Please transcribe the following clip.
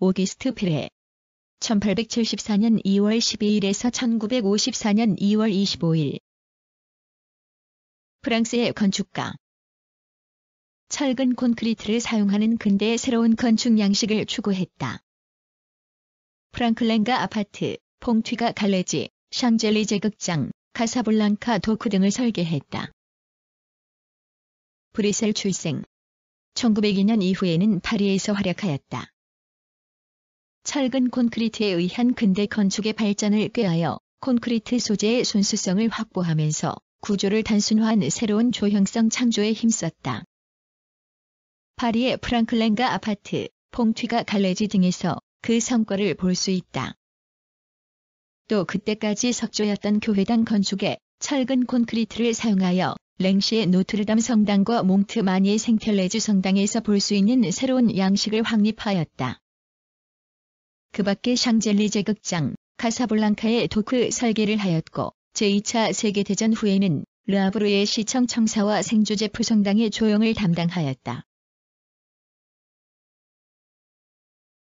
오기스트 필레 1874년 2월 12일에서 1954년 2월 25일 프랑스의 건축가 철근 콘크리트를 사용하는 근대의 새로운 건축 양식을 추구했다. 프랑클렌가 아파트, 퐁튀가 갈레지, 샹젤리제 극장, 카사블랑카 도크 등을 설계했다. 브뤼셀 출생 1902년 이후에는 파리에서 활약하였다. 철근 콘크리트에 의한 근대 건축의 발전을 꾀하여 콘크리트 소재의 순수성을 확보하면서 구조를 단순화한 새로운 조형성 창조에 힘썼다. 파리의 프랑클렌가 아파트, 봉튀가 갈레지 등에서 그 성과를 볼 수 있다. 또 그때까지 석조였던 교회당 건축에 철근 콘크리트를 사용하여 랭시의 노트르담 성당과 몽트 마니의 생펠레즈 성당에서 볼 수 있는 새로운 양식을 확립하였다. 그 밖에 샹젤리제 극장, 카사블랑카의 도크 설계를 하였고 제2차 세계대전 후에는 르아브르의 시청 청사와 생조제 포성당의 조형을 담당하였다.